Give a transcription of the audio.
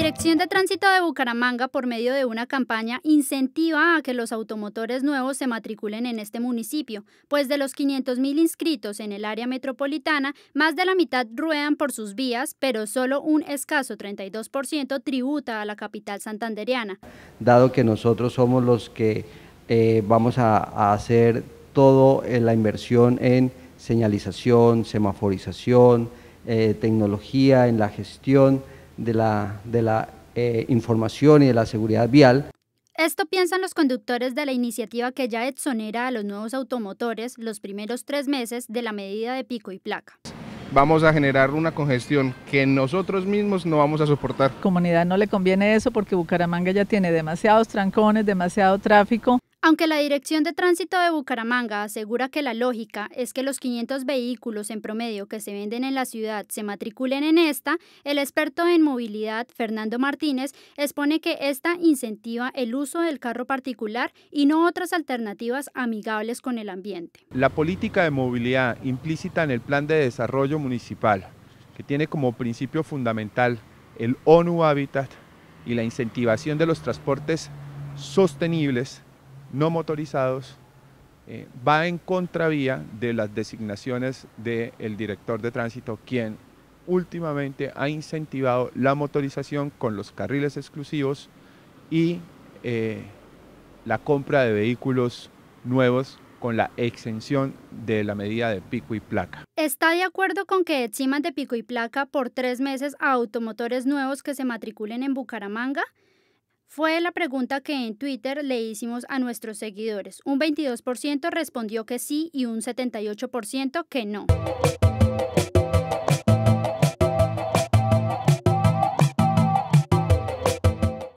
Dirección de Tránsito de Bucaramanga, por medio de una campaña, incentiva a que los automotores nuevos se matriculen en este municipio, pues de los 500.000 inscritos en el área metropolitana, más de la mitad ruedan por sus vías, pero solo un escaso 32% tributa a la capital santanderiana. Dado que nosotros somos los que eh, vamos a, hacer toda eh, la inversión en señalización, semaforización, eh, tecnología, en la gestión, de la, eh, información y de la seguridad vial. Esto piensan los conductores de la iniciativa que ya exonera a los nuevos automotores los primeros tres meses de la medida de pico y placa. Vamos a generar una congestión que nosotros mismos no vamos a soportar. Comunidad no le conviene eso porque Bucaramanga ya tiene demasiados trancones, demasiado tráfico. Aunque la Dirección de Tránsito de Bucaramanga asegura que la lógica es que los 500 vehículos en promedio que se venden en la ciudad se matriculen en esta, el experto en movilidad Fernando Martínez expone que esta incentiva el uso del carro particular y no otras alternativas amigables con el ambiente. La política de movilidad implícita en el Plan de Desarrollo Municipal, que tiene como principio fundamental el ONU Hábitat y la incentivación de los transportes sostenibles, no motorizados eh, va en contravía de las designaciones del director de tránsito, quien últimamente ha incentivado la motorización con los carriles exclusivos y eh, la compra de vehículos nuevos con la exención de la medida de pico y placa. ¿Está de acuerdo con que eximan de pico y placa por tres meses a automotores nuevos que se matriculen en Bucaramanga? Fue la pregunta que en Twitter le hicimos a nuestros seguidores. Un 22% respondió que sí y un 78% que no.